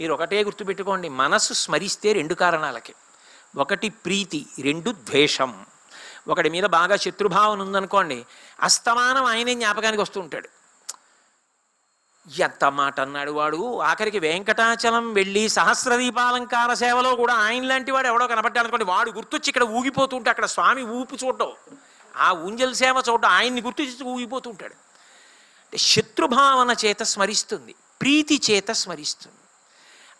మీరు ఒకటే గుర్తుపెట్టుకోండి మనసు స్మరిస్తే రెండు కారణాలకి ఒకటి ప్రీతి రెండు ద్వేషం ఒకటి మీద బాగా శత్రుభావం ఉందనుకోండి అస్తమానం ఆయనే జ్ఞాపకానికి వస్తూ ఉంటాడు ఎంత మాట అన్నాడు వాడు ఆఖరికి వెంకటాచలం వెళ్ళి సహస్రదీపాలంకార సేవలో కూడా ఆయన లాంటి వాడు ఎవడో కనపడ్డాడనుకోండి వాడు గుర్తొచ్చి ఇక్కడ ఊగిపోతుంటే అక్కడ స్వామి ఊపు చూడటం ఆ ఊంజల్ సేవ చూడటం ఆయన్ని గుర్తొచ్చి ఊగిపోతుంటాడు శత్రుభావన చేత స్మరిస్తుంది ప్రీతి చేత స్మరిస్తుంది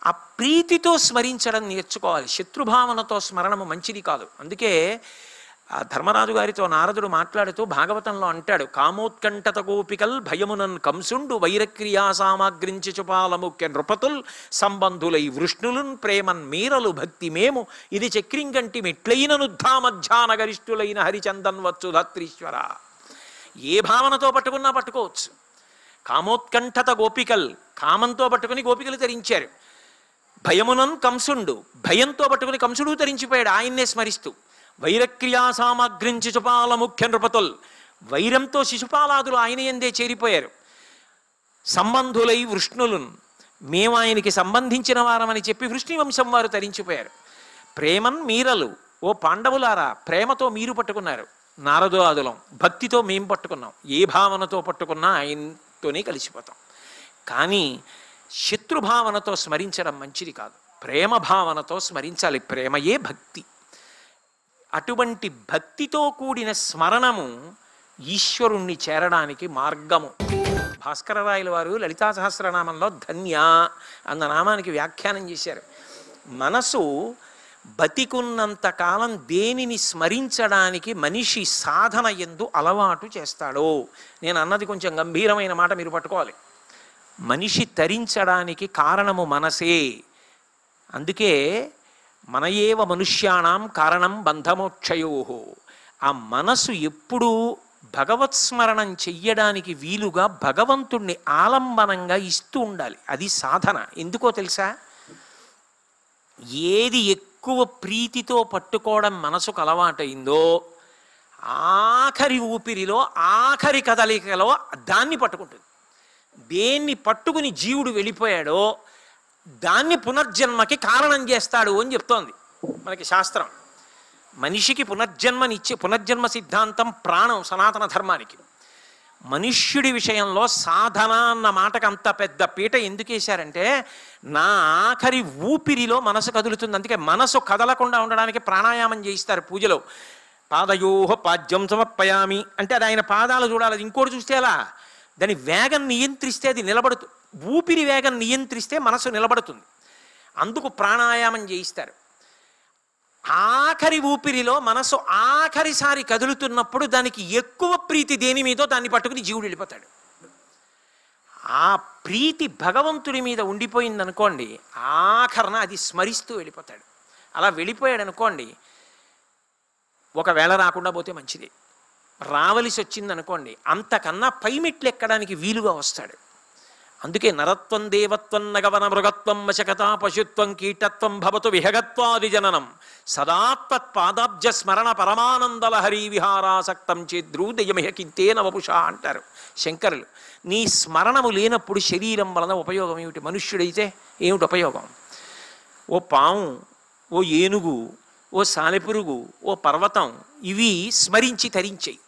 ఆ ప్రీతితో స్మరించడం నేర్చుకోవాలి శత్రుభావనతో స్మరణము మంచిది కాదు అందుకే ఆ ధర్మరాజు గారితో నారదుడు మాట్లాడుతూ భాగవతంలో అంటాడు కామోత్కంఠత గోపికల్ భయమునన్ కంసుండు వైరక్రియా సామాగ్రించి చుపాల ముఖ్య నృపతుల్ సంబంధులై వృష్ణులున్ ప్రేమన్ మీరలు భక్తి మేము ఇది చక్రింకంటి మెట్లైన నుద్ధామధ్యాన గరిష్ఠులైన హరిచందన్ వచ్చు ధత్రీశ్వర ఏ భావనతో పట్టుకున్నా పట్టుకోవచ్చు కామోత్కంఠత గోపికల్ కామంతో పట్టుకుని గోపికలు ధరించారు భయమునం కంసుండు భయంతో పట్టుకుని కంసుడు తరించిపోయాడు ఆయన్నే స్మరిస్తూ వైరక్రియా సామాగ్రించి శిశుపాల ముఖ్య నృపతుల్ వైరంతో శిశుపాలాదులు ఆయన ఎందే చేరిపోయారు సంబంధులై వృష్ణులు మేము ఆయనకి సంబంధించిన వారమని చెప్పి వృష్ణివంశం వారు తరించిపోయారు ప్రేమన్ మీరలు ఓ పాండవులారా ప్రేమతో మీరు పట్టుకున్నారు నారదో ఆదులం భక్తితో మేము పట్టుకున్నాం ఏ భావనతో పట్టుకున్నా ఆయనతోనే కలిసిపోతాం కానీ శత్రుభావనతో స్మరించడం మంచిది కాదు ప్రేమ భావనతో స్మరించాలి ప్రేమయే భక్తి అటువంటి భక్తితో కూడిన స్మరణము ఈశ్వరుణ్ణి చేరడానికి మార్గము భాస్కరరాయల వారు లలితా సహస్రనామంలో ధన్య అన్న నామానికి వ్యాఖ్యానం చేశారు మనసు బతికున్నంత కాలం దేనిని స్మరించడానికి మనిషి సాధన ఎందు అలవాటు చేస్తాడో నేను అన్నది కొంచెం గంభీరమైన మాట మీరు పట్టుకోవాలి మనిషి తరించడానికి కారణము మనసే అందుకే మన ఏవ మనుష్యాణం కారణం బంధమోక్షయో ఆ మనసు ఎప్పుడూ భగవత్స్మరణం చెయ్యడానికి వీలుగా భగవంతుణ్ణి ఆలంబనంగా ఇస్తూ ఉండాలి అది సాధన ఎందుకో తెలుసా ఏది ఎక్కువ ప్రీతితో పట్టుకోవడం మనసుకు అలవాటైందో ఆఖరి ఊపిరిలో ఆఖరి కదలికలో దాన్ని పట్టుకుంటుంది దేన్ని పట్టుకుని జీవుడు వెళ్ళిపోయాడో దాన్ని పునర్జన్మకి కారణం చేస్తాడు అని చెప్తోంది మనకి శాస్త్రం మనిషికి పునర్జన్మనిచ్చే పునర్జన్మ సిద్ధాంతం ప్రాణం సనాతన ధర్మానికి మనుష్యుడి విషయంలో సాధన అన్న మాటకు అంత పెద్ద పీట ఎందుకు వేశారంటే నా ఆఖరి ఊపిరిలో మనసు కదులుతుంది అందుకే మనసు కదలకుండా ఉండడానికి ప్రాణాయామం చేయిస్తారు పూజలో పాదయోహ పాద్యం సమర్పయామి అంటే అది ఆయన పాదాలు చూడాలి ఇంకోటి చూస్తే ఎలా దాని వేగం నియంత్రిస్తే అది నిలబడుతు ఊపిరి వేగం నియంత్రిస్తే మనసు నిలబడుతుంది అందుకు ప్రాణాయామం చేయిస్తారు ఆఖరి ఊపిరిలో మనసు ఆఖరిసారి కదులుతున్నప్పుడు దానికి ఎక్కువ ప్రీతి దేని మీదో దాన్ని పట్టుకుని జీవుడు వెళ్ళిపోతాడు ఆ ప్రీతి భగవంతుడి మీద ఉండిపోయిందనుకోండి ఆఖరణ అది స్మరిస్తూ వెళ్ళిపోతాడు అలా వెళ్ళిపోయాడు అనుకోండి ఒకవేళ రాకుండా పోతే మంచిది రావలసి వచ్చింది అనుకోండి అంతకన్నా మెట్లు ఎక్కడానికి వీలుగా వస్తాడు అందుకే నరత్వం దేవత్వం నగవన మృగత్వం వశకత పశుత్వం కీటత్వం భవతు విహగత్వాది జననం సదాత్వత్పాదాబ్జ స్మరణ పరమానందల హరి విహారాసక్తం చేద్రూదయమిహకితేన నవపుష అంటారు శంకరులు నీ స్మరణము లేనప్పుడు శరీరం వలన ఉపయోగం ఏమిటి మనుష్యుడైతే ఏమిటి ఉపయోగం ఓ పాము ఓ ఏనుగు ఓ సాలెపురుగు ఓ పర్వతం ఇవి స్మరించి తరించాయి